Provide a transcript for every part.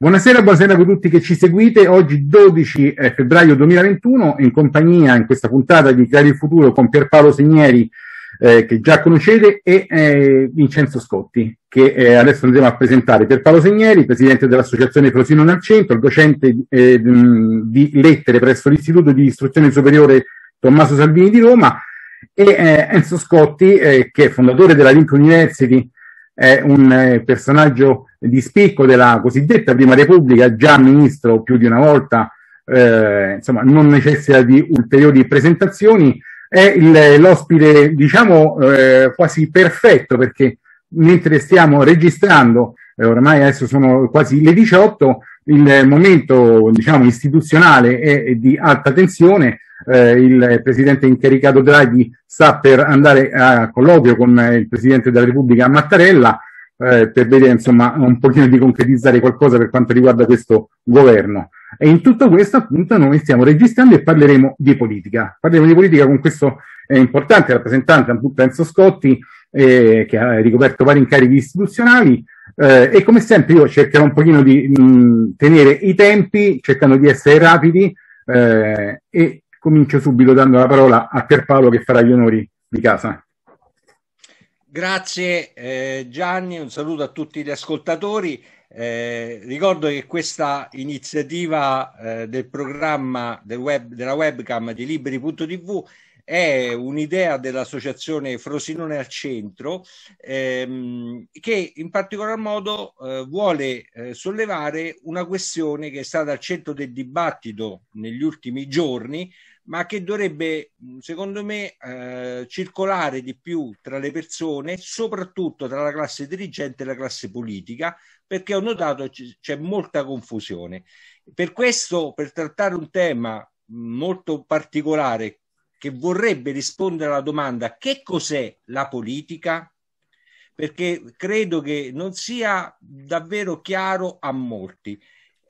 Buonasera, buonasera a tutti che ci seguite. Oggi 12 eh, febbraio 2021 in compagnia in questa puntata di Creare il Futuro con Pierpaolo Segneri eh, che già conoscete e eh, Vincenzo Scotti che eh, adesso andremo a presentare. Pierpaolo Segneri, presidente dell'Associazione Frosino nel Centro, docente eh, di lettere presso l'Istituto di Istruzione Superiore Tommaso Salvini di Roma e eh, Enzo Scotti che è fondatore della Link University, è un personaggio di spicco della cosiddetta Prima Repubblica, già ministro più di una volta, eh, insomma, non necessita di ulteriori presentazioni, è l'ospite, diciamo, eh, quasi perfetto perché mentre stiamo registrando, eh, ormai adesso sono quasi le 18, il momento, diciamo, istituzionale è, è di alta tensione, eh, il presidente incaricato Draghi sta per andare a colloquio con il presidente della Repubblica Mattarella eh, per vedere insomma un pochino di concretizzare qualcosa per quanto riguarda questo governo. E in tutto questo appunto noi stiamo registrando e parleremo di politica. Parleremo di politica con questo eh, importante rappresentante, appunto Enzo Scotti, eh, che ha ricoperto vari incarichi istituzionali. Eh, e come sempre io cercherò un pochino di mh, tenere i tempi, cercando di essere rapidi eh, e comincio subito dando la parola a Pierpaolo che farà gli onori di casa. Grazie eh, Gianni, un saluto a tutti gli ascoltatori. Eh, ricordo che questa iniziativa eh, del programma del web, della webcam di liberi.tv è un'idea dell'associazione Frosinone al Centro ehm, che in particolar modo eh, vuole eh, sollevare una questione che è stata al centro del dibattito negli ultimi giorni ma che dovrebbe, secondo me, eh, circolare di più tra le persone, soprattutto tra la classe dirigente e la classe politica, perché ho notato c- c'è molta confusione. Per questo, per trattare un tema molto particolare che vorrebbe rispondere alla domanda che cos'è la politica, perché credo che non sia davvero chiaro a molti.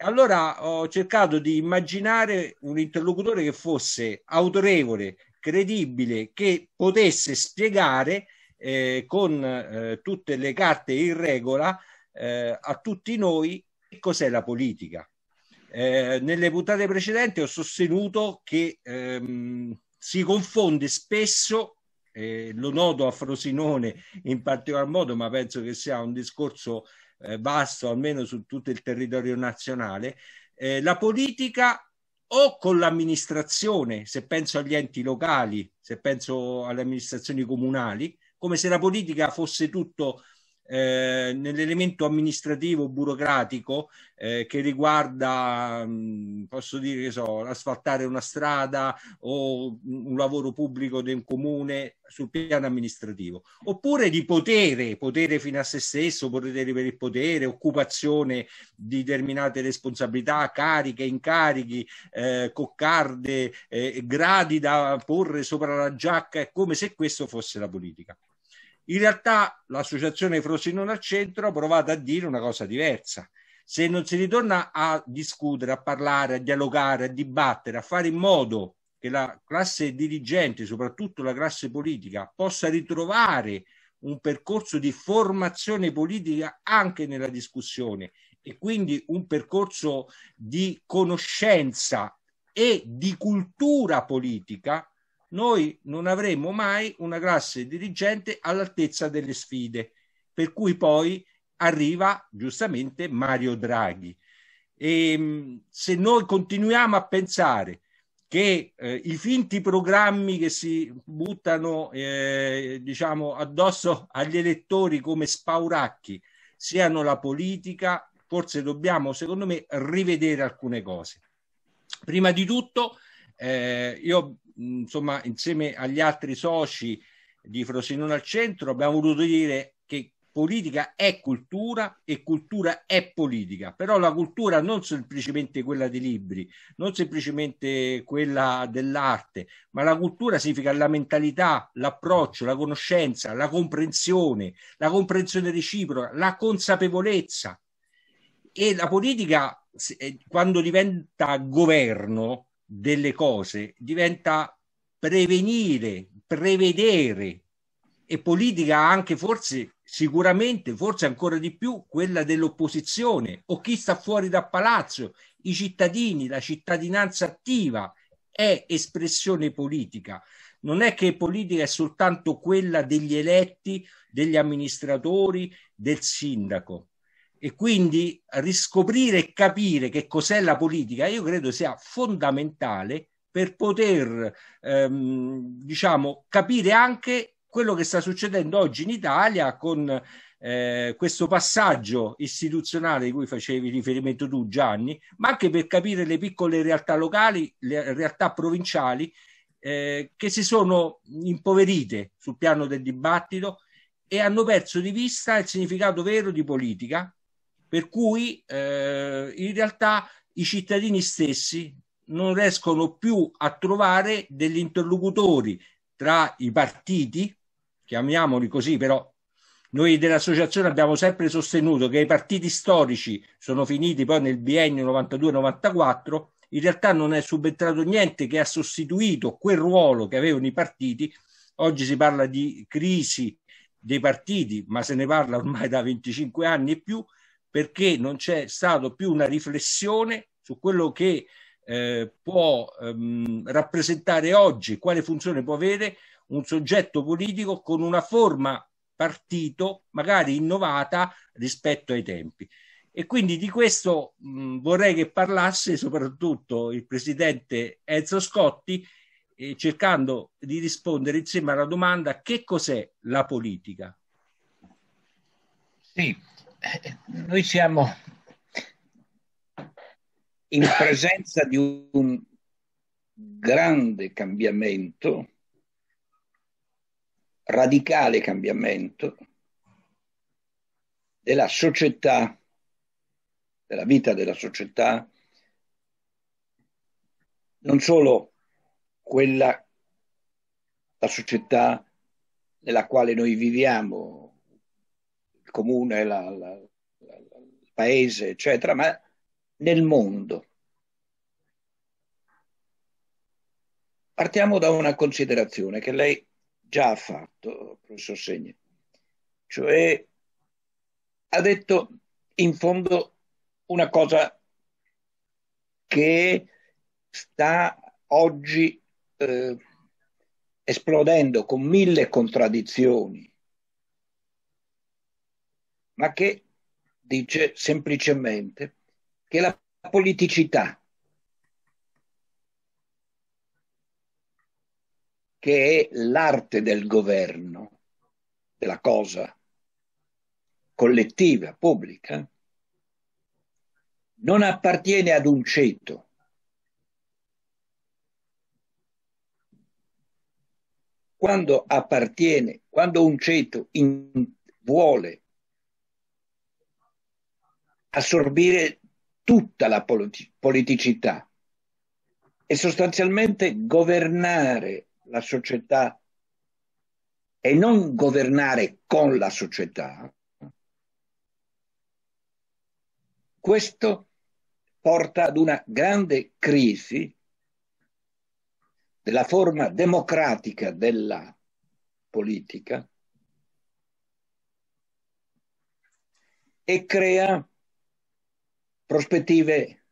Allora ho cercato di immaginare un interlocutore che fosse autorevole, credibile, che potesse spiegare eh, con eh, tutte le carte in regola eh, a tutti noi che cos'è la politica. Eh, nelle puntate precedenti ho sostenuto che ehm, si confonde spesso, eh, lo noto a Frosinone in particolar modo, ma penso che sia un discorso eh, vasto almeno su tutto il territorio nazionale, eh, la politica o con l'amministrazione, se penso agli enti locali, se penso alle amministrazioni comunali, come se la politica fosse tutto eh, nell'elemento amministrativo burocratico eh, che riguarda mm, posso dire che so asfaltare una strada o un lavoro pubblico di un comune sul piano amministrativo oppure di potere potere fino a se stesso potere per il potere occupazione di determinate responsabilità cariche incarichi eh, coccarde eh, gradi da porre sopra la giacca è come se questo fosse la politica in realtà l'associazione Frosinone al centro ha provato a dire una cosa diversa. Se non si ritorna a discutere, a parlare, a dialogare, a dibattere, a fare in modo che la classe dirigente, soprattutto la classe politica, possa ritrovare un percorso di formazione politica anche nella discussione e quindi un percorso di conoscenza e di cultura politica, noi non avremo mai una classe dirigente all'altezza delle sfide, per cui poi arriva giustamente Mario Draghi. E, ehm, se noi continuiamo a pensare che eh, i finti programmi che si buttano eh, diciamo addosso agli elettori come spauracchi siano la politica, forse dobbiamo secondo me rivedere alcune cose. Prima di tutto eh, io, insomma, insieme agli altri soci di Frosinone al Centro abbiamo voluto dire che politica è cultura e cultura è politica, però la cultura non semplicemente quella dei libri, non semplicemente quella dell'arte, ma la cultura significa la mentalità, l'approccio, la conoscenza, la comprensione, la comprensione reciproca, la consapevolezza. E la politica, eh, quando diventa governo, delle cose, diventa prevenire, prevedere e politica anche forse sicuramente, forse ancora di più quella dell'opposizione o chi sta fuori da palazzo, i cittadini, la cittadinanza attiva è espressione politica. Non è che politica è soltanto quella degli eletti, degli amministratori, del sindaco e quindi riscoprire e capire che cos'è la politica, io credo sia fondamentale per poter ehm, diciamo, capire anche quello che sta succedendo oggi in Italia con eh, questo passaggio istituzionale di cui facevi riferimento tu Gianni, ma anche per capire le piccole realtà locali, le realtà provinciali eh, che si sono impoverite sul piano del dibattito e hanno perso di vista il significato vero di politica per cui eh, in realtà i cittadini stessi non riescono più a trovare degli interlocutori tra i partiti, chiamiamoli così, però noi dell'associazione abbiamo sempre sostenuto che i partiti storici sono finiti poi nel biennio 92-94, in realtà non è subentrato niente che ha sostituito quel ruolo che avevano i partiti. Oggi si parla di crisi dei partiti, ma se ne parla ormai da 25 anni e più, perché non c'è stata più una riflessione su quello che eh, può ehm, rappresentare oggi, quale funzione può avere un soggetto politico con una forma partito magari innovata rispetto ai tempi. E quindi di questo mh, vorrei che parlasse soprattutto il presidente Enzo Scotti, eh, cercando di rispondere insieme alla domanda che cos'è la politica. Sì, eh, noi siamo in presenza di un grande cambiamento, radicale cambiamento della società, della vita della società, non solo quella, la società nella quale noi viviamo, il comune, la, la, la, il paese, eccetera, ma nel mondo. Partiamo da una considerazione che lei già ha fatto, professor Segni, cioè ha detto in fondo una cosa che sta oggi eh, esplodendo con mille contraddizioni ma che dice semplicemente che la politicità, che è l'arte del governo, della cosa collettiva, pubblica, non appartiene ad un ceto. Quando appartiene, quando un ceto in, vuole assorbire tutta la politi- politicità e sostanzialmente governare la società e non governare con la società, questo porta ad una grande crisi della forma democratica della politica e crea prospettive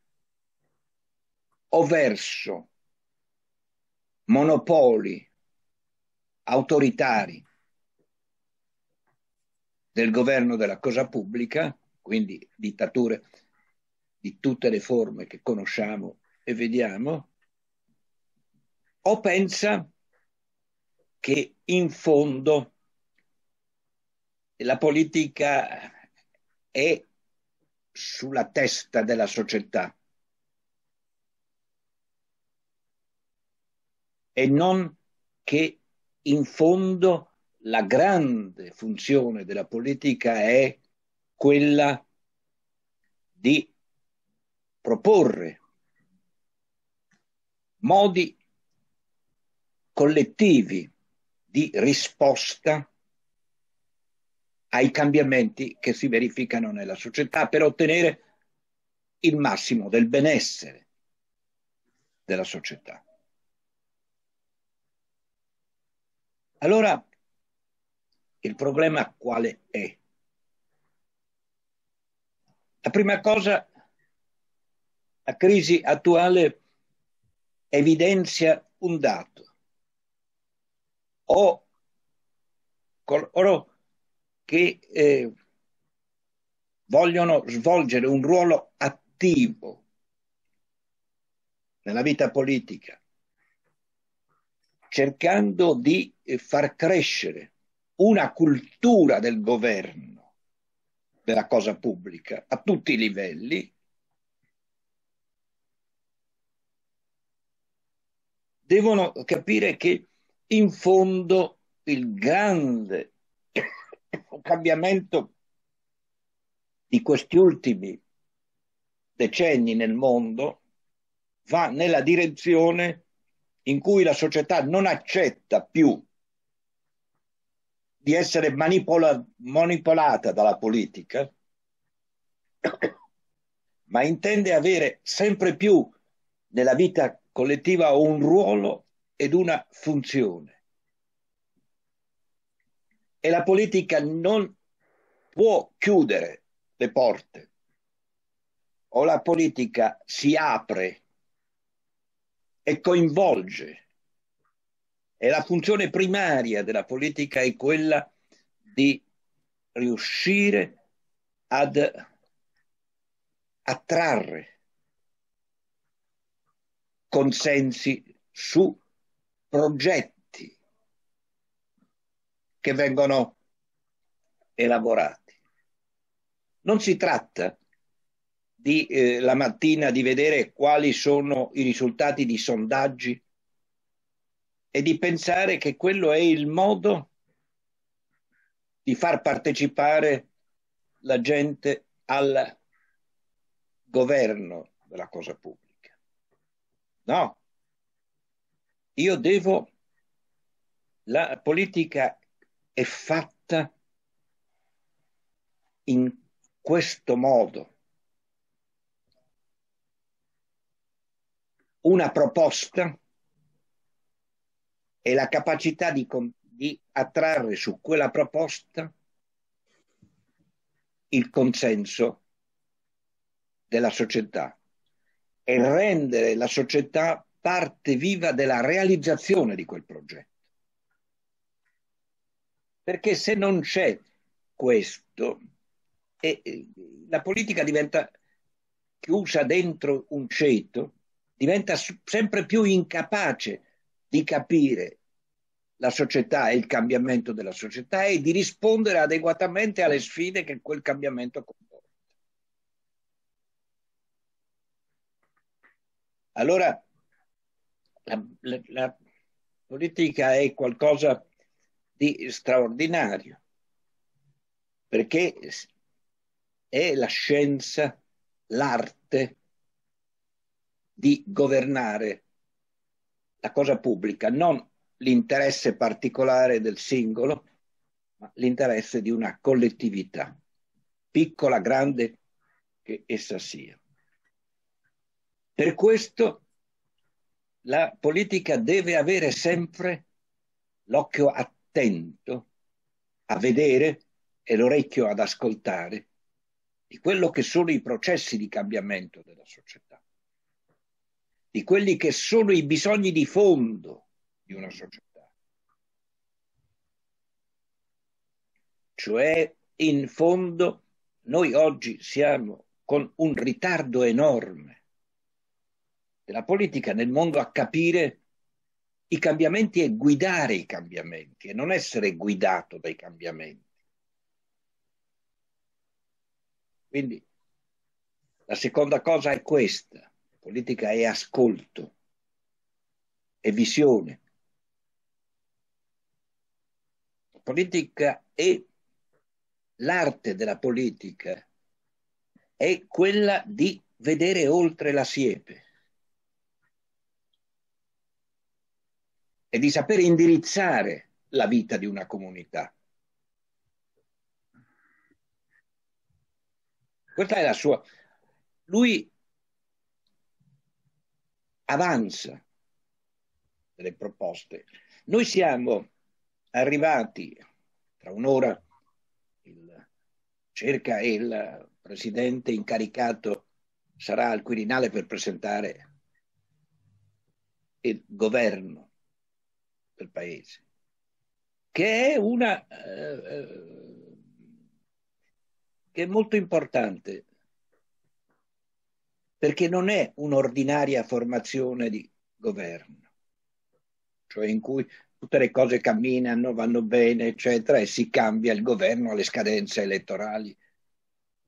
o verso monopoli autoritari del governo della cosa pubblica, quindi dittature di tutte le forme che conosciamo e vediamo, o pensa che in fondo la politica è sulla testa della società e non che in fondo la grande funzione della politica è quella di proporre modi collettivi di risposta ai cambiamenti che si verificano nella società per ottenere il massimo del benessere della società. Allora, il problema quale è? La prima cosa, la crisi attuale evidenzia un dato. O coloro che eh, vogliono svolgere un ruolo attivo nella vita politica, cercando di eh, far crescere una cultura del governo della cosa pubblica a tutti i livelli, devono capire che in fondo il grande un cambiamento di questi ultimi decenni nel mondo va nella direzione in cui la società non accetta più di essere manipola, manipolata dalla politica, ma intende avere sempre più nella vita collettiva un ruolo ed una funzione e la politica non può chiudere le porte o la politica si apre e coinvolge e la funzione primaria della politica è quella di riuscire ad attrarre consensi su progetti che vengono elaborati. Non si tratta di, eh, la mattina di vedere quali sono i risultati di sondaggi e di pensare che quello è il modo di far partecipare la gente al governo della cosa pubblica. No, io devo, la politica è fatta in questo modo. Una proposta è la capacità di, di attrarre su quella proposta il consenso della società e rendere la società parte viva della realizzazione di quel progetto. Perché se non c'è questo, e, la politica diventa chiusa dentro un ceto, diventa sempre più incapace di capire la società e il cambiamento della società e di rispondere adeguatamente alle sfide che quel cambiamento comporta. Allora, la, la, la politica è qualcosa di straordinario, perché è la scienza, l'arte di governare la cosa pubblica, non l'interesse particolare del singolo, ma l'interesse di una collettività, piccola, grande che essa sia. Per questo la politica deve avere sempre l'occhio attento attento a vedere e l'orecchio ad ascoltare di quello che sono i processi di cambiamento della società, di quelli che sono i bisogni di fondo di una società. Cioè, in fondo, noi oggi siamo con un ritardo enorme della politica nel mondo a capire i cambiamenti e guidare i cambiamenti e non essere guidato dai cambiamenti. Quindi la seconda cosa è questa, la politica è ascolto, è visione. La politica e l'arte della politica, è quella di vedere oltre la siepe e di sapere indirizzare la vita di una comunità. Questa è la sua. Lui avanza delle proposte. Noi siamo arrivati tra un'ora, il, cerca il presidente incaricato sarà al Quirinale per presentare il governo del paese, che è, una, eh, eh, che è molto importante perché non è un'ordinaria formazione di governo, cioè in cui tutte le cose camminano, vanno bene, eccetera, e si cambia il governo alle scadenze elettorali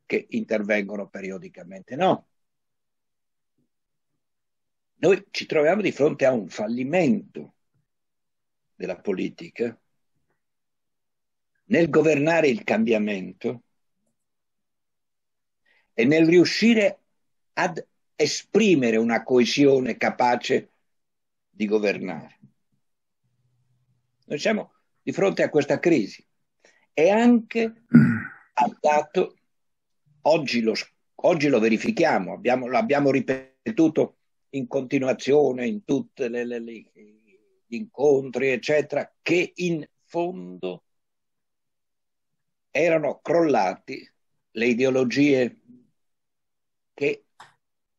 che intervengono periodicamente. No. Noi ci troviamo di fronte a un fallimento della politica, nel governare il cambiamento e nel riuscire ad esprimere una coesione capace di governare. Noi siamo di fronte a questa crisi e anche al dato, oggi lo, oggi lo verifichiamo, abbiamo, l'abbiamo ripetuto in continuazione in tutte le, le, le incontri, eccetera, che in fondo erano crollati le ideologie che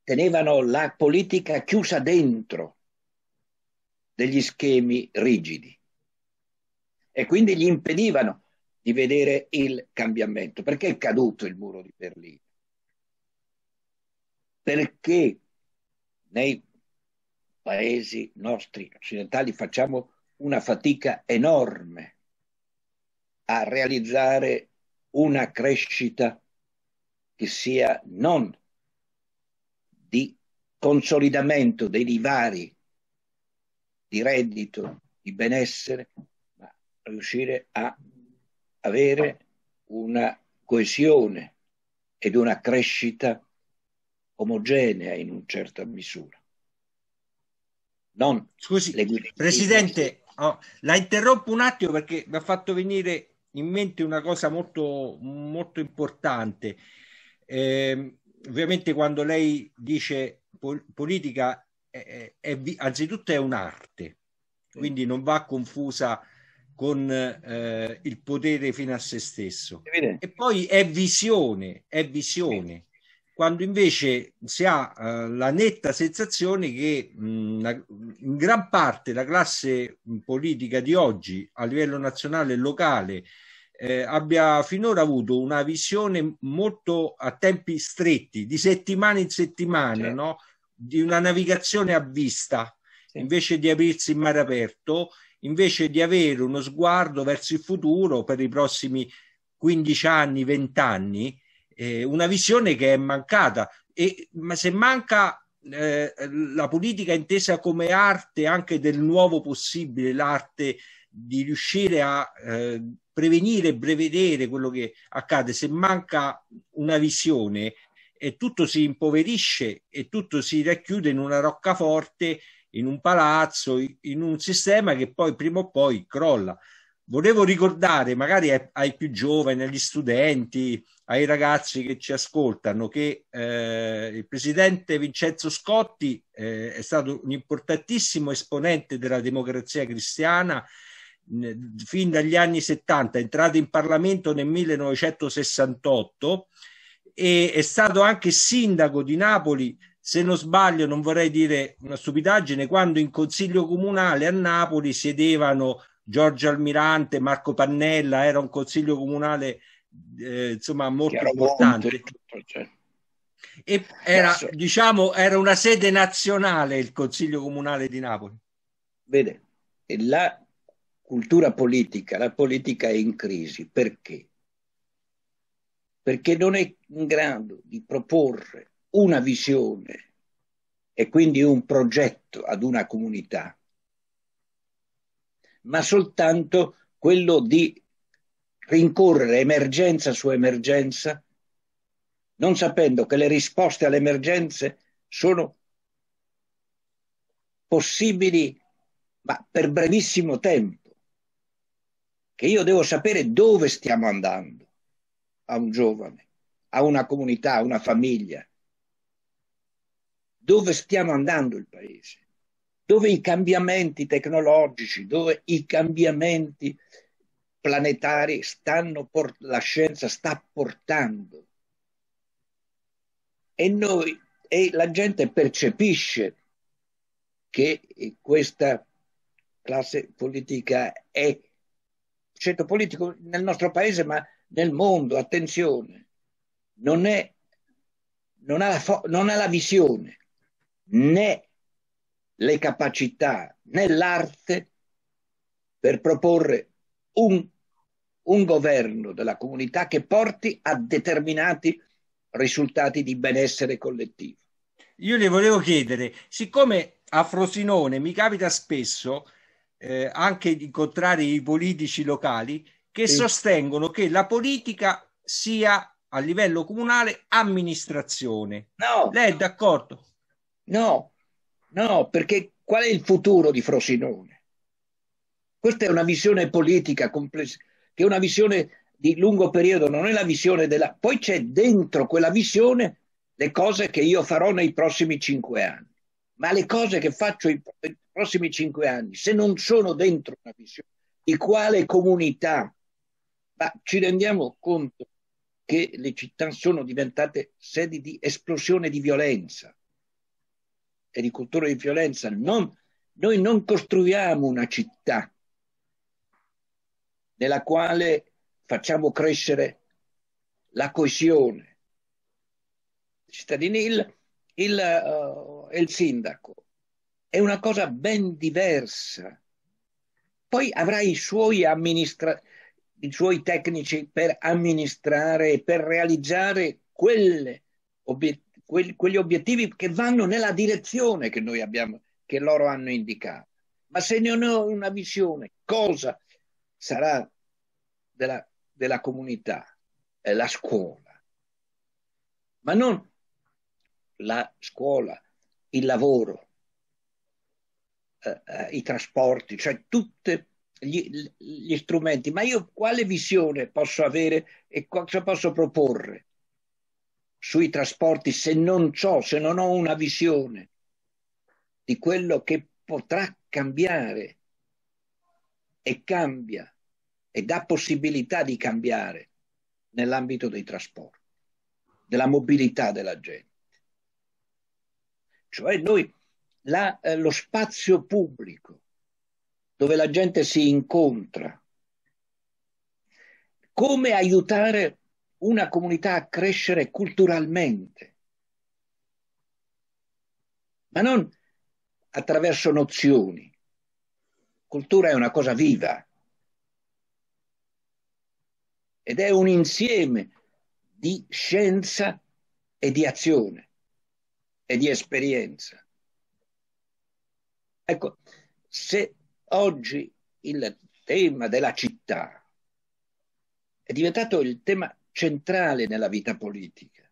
tenevano la politica chiusa dentro degli schemi rigidi e quindi gli impedivano di vedere il cambiamento. Perché è caduto il muro di Berlino? Perché nei paesi nostri occidentali facciamo una fatica enorme a realizzare una crescita che sia non di consolidamento dei divari di reddito, di benessere, ma riuscire a avere una coesione ed una crescita omogenea in una certa misura. Non Scusi, le guide. Presidente, oh, la interrompo un attimo perché mi ha fatto venire in mente una cosa molto, molto importante. Eh, ovviamente quando lei dice pol- politica, eh, eh, è, è, è, anzitutto è un'arte, quindi non va confusa con eh, il potere fino a se stesso. Evidente. E poi è visione, è visione quando invece si ha eh, la netta sensazione che mh, la, in gran parte la classe politica di oggi a livello nazionale e locale eh, abbia finora avuto una visione molto a tempi stretti, di settimana in settimana, certo. no? di una navigazione a vista, sì. invece di aprirsi in mare aperto, invece di avere uno sguardo verso il futuro per i prossimi 15 anni, 20 anni eh, una visione che è mancata. E, ma se manca eh, la politica intesa come arte anche del nuovo possibile, l'arte di riuscire a eh, prevenire e prevedere quello che accade, se manca una visione e tutto si impoverisce e tutto si racchiude in una roccaforte, in un palazzo, in un sistema che poi prima o poi crolla. Volevo ricordare magari ai, ai più giovani, agli studenti, ai ragazzi che ci ascoltano che eh, il presidente Vincenzo Scotti eh, è stato un importantissimo esponente della democrazia cristiana mh, fin dagli anni 70, è entrato in Parlamento nel 1968 e è stato anche sindaco di Napoli, se non sbaglio, non vorrei dire una stupidaggine, quando in consiglio comunale a Napoli siedevano Giorgio Almirante, Marco Pannella, era un consiglio comunale eh, insomma molto importante. Tutto, cioè. E era, Adesso... diciamo, era una sede nazionale il Consiglio Comunale di Napoli. Vede, la cultura politica, la politica è in crisi. Perché? Perché non è in grado di proporre una visione e quindi un progetto ad una comunità, ma soltanto quello di rincorrere emergenza su emergenza, non sapendo che le risposte alle emergenze sono possibili, ma per brevissimo tempo, che io devo sapere dove stiamo andando a un giovane, a una comunità, a una famiglia, dove stiamo andando il paese, dove i cambiamenti tecnologici, dove i cambiamenti planetari stanno portando, la scienza sta portando e noi e la gente percepisce che questa classe politica è ceto politico nel nostro paese ma nel mondo attenzione non è non ha la, non ha la visione né le capacità né l'arte per proporre un, un governo della comunità che porti a determinati risultati di benessere collettivo. Io le volevo chiedere, siccome a Frosinone mi capita spesso eh, anche di incontrare i politici locali che sì. sostengono che la politica sia a livello comunale amministrazione. No. Lei è d'accordo? No, no, perché qual è il futuro di Frosinone? Questa è una visione politica complessa, che è una visione di lungo periodo, non è la visione della... Poi c'è dentro quella visione le cose che io farò nei prossimi cinque anni. Ma le cose che faccio nei prossimi cinque anni, se non sono dentro una visione di quale comunità, ma ci rendiamo conto che le città sono diventate sedi di esplosione di violenza e di cultura di violenza. Non, noi non costruiamo una città nella quale facciamo crescere la coesione. Cittadini, il, il, uh, il sindaco è una cosa ben diversa. Poi avrà i suoi, amministra- i suoi tecnici per amministrare e per realizzare obiet- que- quegli obiettivi che vanno nella direzione che, noi abbiamo, che loro hanno indicato. Ma se non ho una visione, cosa sarà della, della comunità, è la scuola, ma non la scuola, il lavoro, eh, eh, i trasporti, cioè tutti gli, gli, strumenti. Ma io quale visione posso avere e cosa posso proporre sui trasporti se non ho, se non ho una visione di quello che potrà cambiare e cambia e dà possibilità di cambiare nell'ambito dei trasporti, della mobilità della gente. Cioè noi la, eh, lo spazio pubblico dove la gente si incontra, come aiutare una comunità a crescere culturalmente, ma non attraverso nozioni, Cultura è una cosa viva ed è un insieme di scienza e di azione e di esperienza. Ecco, se oggi il tema della città è diventato il tema centrale nella vita politica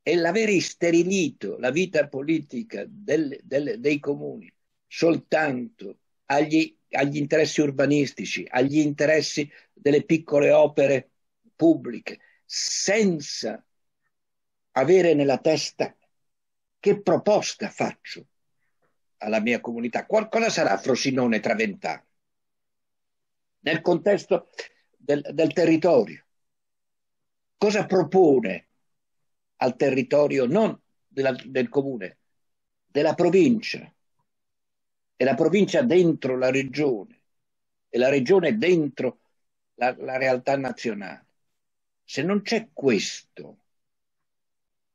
e l'aver isterilito la vita politica del, del, dei comuni soltanto agli, agli interessi urbanistici, agli interessi delle piccole opere pubbliche, senza avere nella testa che proposta faccio alla mia comunità, qualcosa sarà Frosinone tra vent'anni, nel contesto del, del territorio. Cosa propone al territorio non della, del comune, della provincia, è la provincia dentro la regione, è la regione dentro la, la realtà nazionale. Se non c'è questo,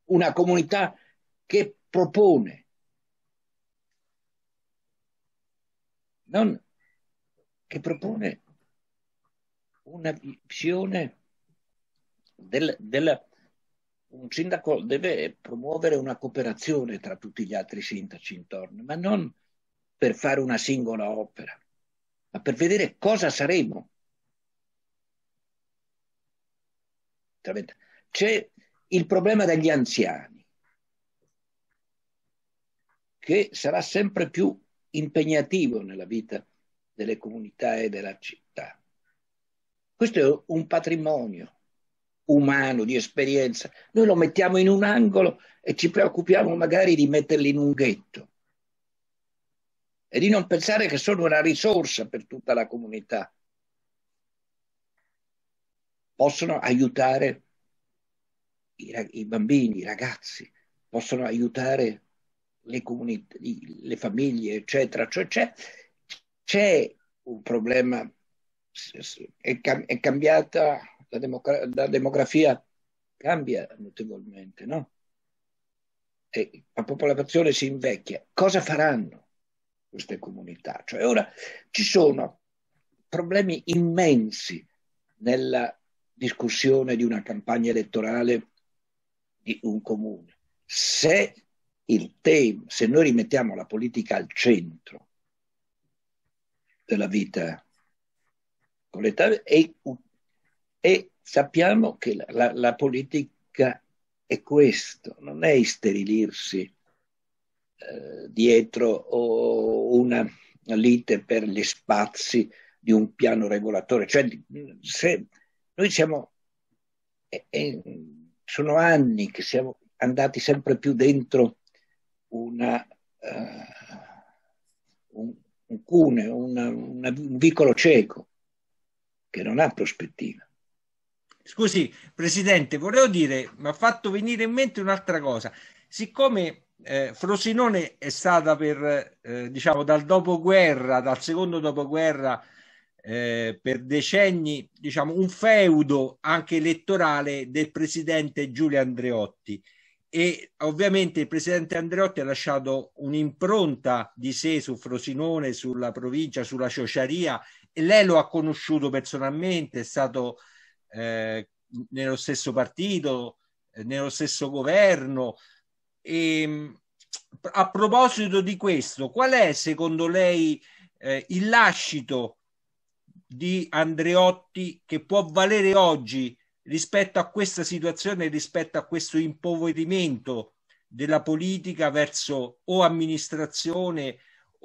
una comunità che propone, non che propone una visione del, della, un sindaco deve promuovere una cooperazione tra tutti gli altri sindaci intorno, ma non per fare una singola opera, ma per vedere cosa saremo. C'è il problema degli anziani, che sarà sempre più impegnativo nella vita delle comunità e della città. Questo è un patrimonio umano, di esperienza. Noi lo mettiamo in un angolo e ci preoccupiamo magari di metterli in un ghetto e di non pensare che sono una risorsa per tutta la comunità. Possono aiutare i, i bambini, i ragazzi, possono aiutare le, comunità, le famiglie, eccetera. Cioè c'è, c'è un problema, è, è cambiata la, demogra- la, demografia, cambia notevolmente, no? E la popolazione si invecchia. Cosa faranno? queste comunità. Cioè, ora ci sono problemi immensi nella discussione di una campagna elettorale di un comune. Se, tema, se noi rimettiamo la politica al centro della vita collettiva e, e sappiamo che la, la, la politica è questo, non è isterilirsi eh, dietro una lite per gli spazi di un piano regolatore. Cioè, se noi siamo, eh, eh, sono anni che siamo andati sempre più dentro una, uh, un, un, cune, una, una, un vicolo cieco che non ha prospettiva. Scusi, Presidente, volevo dire, mi ha fatto venire in mente un'altra cosa. Siccome eh, Frosinone è stata per, eh, diciamo, dal dopoguerra, dal secondo dopoguerra, eh, per decenni, diciamo, un feudo anche elettorale del presidente Giulio Andreotti. E ovviamente il presidente Andreotti ha lasciato un'impronta di sé su Frosinone, sulla provincia, sulla sociaria E lei lo ha conosciuto personalmente, è stato eh, nello stesso partito, eh, nello stesso governo, e, ehm, a proposito di questo, qual è secondo lei eh, il lascito di Andreotti che può valere oggi rispetto a questa situazione, rispetto a questo impoverimento della politica verso o amministrazione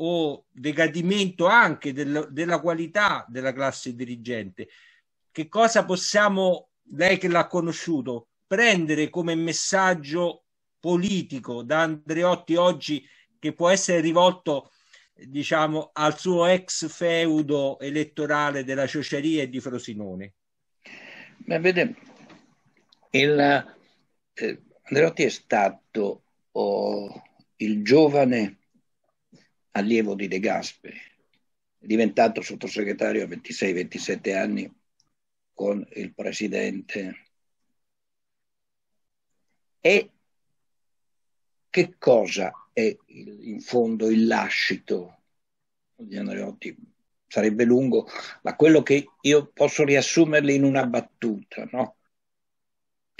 o decadimento anche del, della qualità della classe dirigente? Che cosa possiamo, lei che l'ha conosciuto, prendere come messaggio politico da Andreotti oggi che può essere rivolto diciamo al suo ex feudo elettorale della Cioceria e di Frosinone? Beh, vede, il, eh, Andreotti è stato oh, il giovane allievo di De Gasperi, diventato sottosegretario a 26-27 anni con il presidente. E che cosa è il, in fondo il lascito di Andreotti? Sarebbe lungo, ma quello che io posso riassumerle in una battuta, no?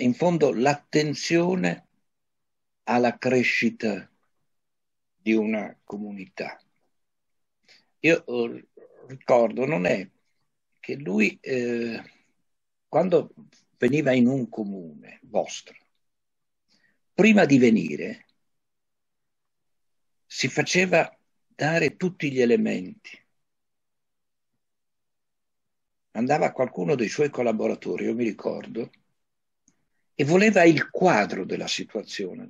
In fondo l'attenzione alla crescita di una comunità. Io eh, ricordo, non è che lui, eh, quando veniva in un comune vostro, prima di venire si faceva dare tutti gli elementi. Andava qualcuno dei suoi collaboratori, io mi ricordo, e voleva il quadro della situazione,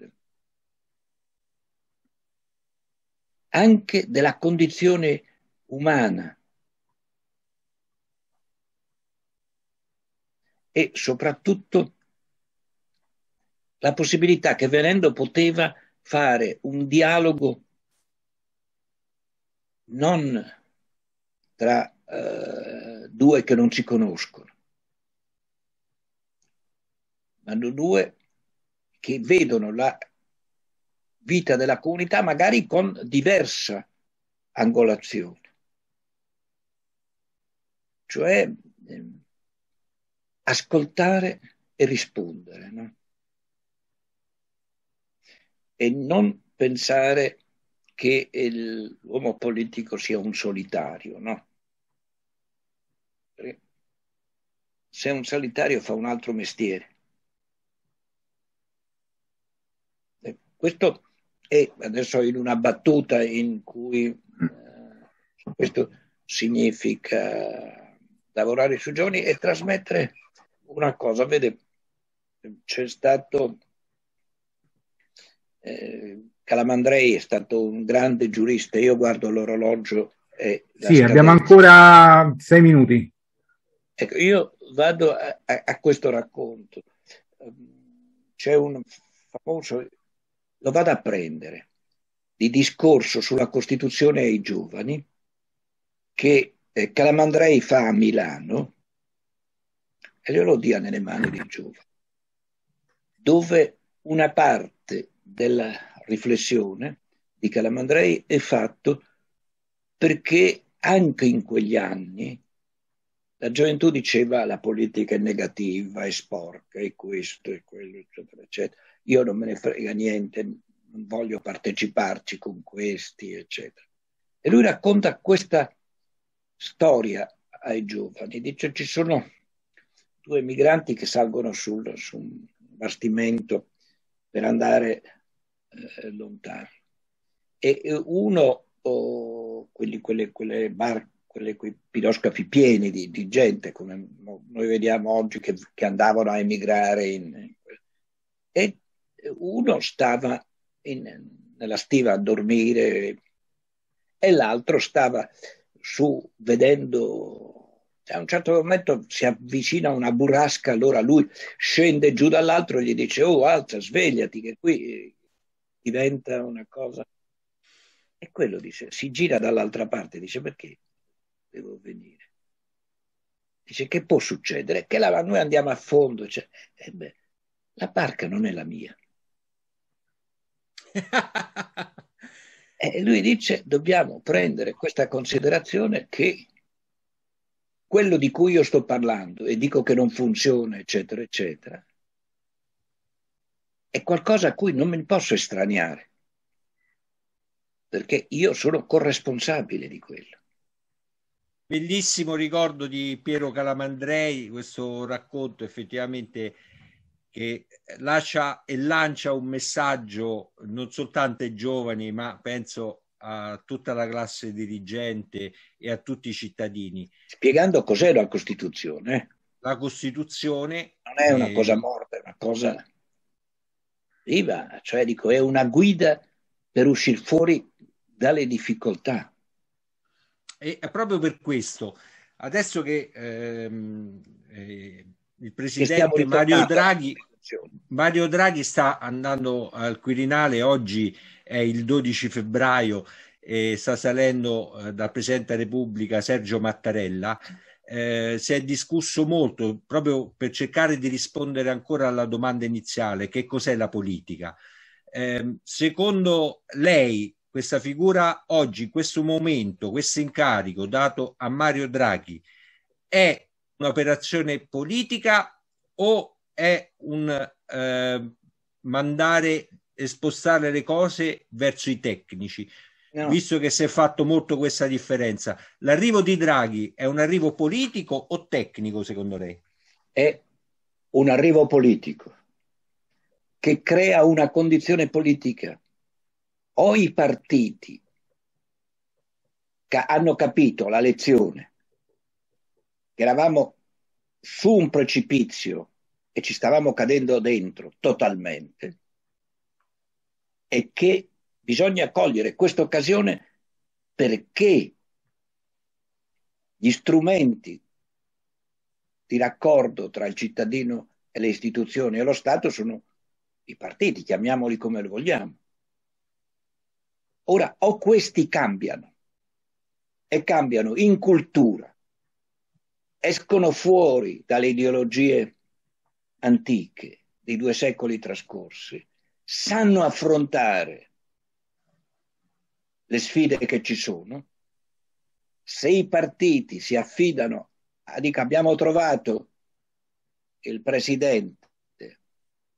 anche della condizione umana e soprattutto la possibilità che venendo poteva fare un dialogo non tra eh, due che non si conoscono, ma due che vedono la vita della comunità magari con diversa angolazione. Cioè eh, ascoltare e rispondere. No? E non pensare che l'uomo politico sia un solitario, no? se è un solitario fa un altro mestiere. Eh, questo è adesso in una battuta in cui eh, questo significa lavorare sui giovani e trasmettere una cosa. Vede, c'è stato eh, Calamandrei è stato un grande giurista, io guardo l'orologio. E sì, scadenza. abbiamo ancora sei minuti. Ecco, io vado a, a, a questo racconto. C'è un famoso, lo vado a prendere, di discorso sulla Costituzione ai giovani che eh, Calamandrei fa a Milano e glielo dia nelle mani dei giovani, dove una parte della riflessione di Calamandrei è fatto perché anche in quegli anni la gioventù diceva la politica è negativa, è sporca, è questo, è quello, eccetera, eccetera. Io non me ne frega niente, non voglio parteciparci con questi, eccetera. E lui racconta questa storia ai giovani, dice ci sono due migranti che salgono sul, su un bastimento per andare eh, lontano. E uno, oh, quelli, quelle, quelle barche, quelle, quei piroscafi pieni di, di, gente, come noi vediamo oggi, che, che andavano a emigrare. In, e uno stava in, nella stiva a dormire e l'altro stava su vedendo a un certo momento si avvicina una burrasca, allora lui scende giù dall'altro e gli dice: Oh, alza, svegliati, che qui diventa una cosa... E quello dice, si gira dall'altra parte, dice perché devo venire? Dice che può succedere? Che la, noi andiamo a fondo, cioè, eh beh, la barca non è la mia. e lui dice dobbiamo prendere questa considerazione che quello di cui io sto parlando e dico che non funziona, eccetera, eccetera, è qualcosa a cui non mi posso estraniare, perché io sono corresponsabile di quello. Bellissimo ricordo di Piero Calamandrei, questo racconto effettivamente che lascia e lancia un messaggio non soltanto ai giovani, ma penso a tutta la classe dirigente e a tutti i cittadini. Spiegando cos'è la Costituzione. Eh? La Costituzione... Non è una cosa morta, è una cosa viva, cioè dico, è una guida per uscire fuori dalle difficoltà. E proprio per questo, adesso che ehm, eh, il presidente Mario Draghi, Mario Draghi sta andando al Quirinale, oggi è il 12 febbraio, e sta salendo eh, dal Presidente della Repubblica Sergio Mattarella eh, si è discusso molto proprio per cercare di rispondere ancora alla domanda iniziale, che cos'è la politica. Eh, secondo lei questa figura oggi, in questo momento, questo incarico dato a Mario Draghi è un'operazione politica o è un eh, mandare e spostare le cose verso i tecnici? no. visto che si è fatto molto questa differenza, l'arrivo di Draghi è un arrivo politico o tecnico secondo lei? È un arrivo politico che crea una condizione politica. O i partiti ca- hanno capito la lezione che eravamo su un precipizio e ci stavamo cadendo dentro totalmente e che Bisogna cogliere questa occasione perché gli strumenti di raccordo tra il cittadino e le istituzioni e lo Stato sono i partiti, chiamiamoli come lo vogliamo. Ora, o questi cambiano, e cambiano in cultura, escono fuori dalle ideologie antiche dei due secoli trascorsi, sanno affrontare le sfide che ci sono, se i partiti si affidano a dica abbiamo trovato il presidente,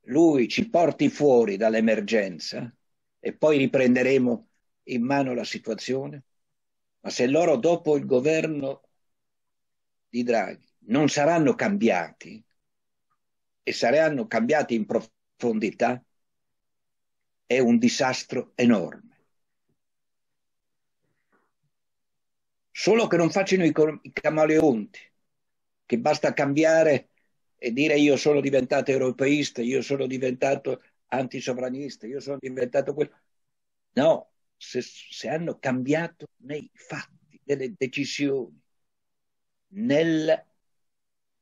lui ci porti fuori dall'emergenza e poi riprenderemo in mano la situazione, ma se loro dopo il governo di Draghi non saranno cambiati e saranno cambiati in profondità, è un disastro enorme. Solo che non facciano i, i camaleonti, che basta cambiare e dire io sono diventato europeista, io sono diventato antisovranista, io sono diventato quello. No, se, se hanno cambiato nei fatti, nelle decisioni, nel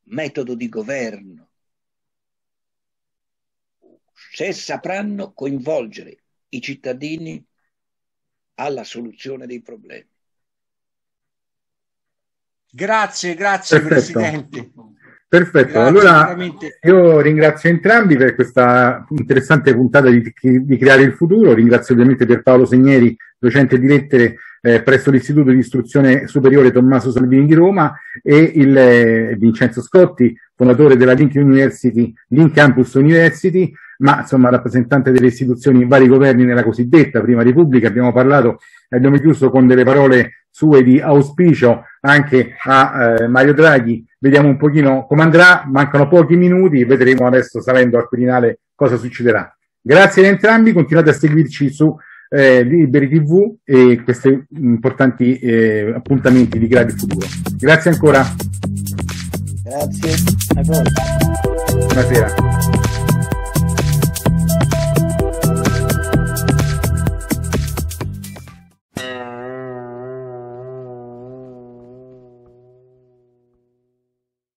metodo di governo, se sapranno coinvolgere i cittadini alla soluzione dei problemi. Grazie, grazie Perfetto. Presidente. Perfetto, grazie, allora veramente. io ringrazio entrambi per questa interessante puntata di, di, Creare il Futuro, ringrazio ovviamente Pierpaolo Segneri, docente di lettere eh, presso l'Istituto di Istruzione Superiore Tommaso Salvini di Roma e il, eh, Vincenzo Scotti, fondatore della Link University, Link Campus University, ma insomma rappresentante delle istituzioni in vari governi nella cosiddetta Prima Repubblica, abbiamo parlato, e abbiamo chiuso con delle parole sue di auspicio anche a eh, Mario Draghi, vediamo un pochino come andrà, mancano pochi minuti, vedremo adesso salendo al Quirinale cosa succederà. Grazie ad entrambi, continuate a seguirci su eh, Liberi TV e questi importanti eh, appuntamenti di Gradi Futuro. Grazie ancora. Grazie a voi. Buonasera.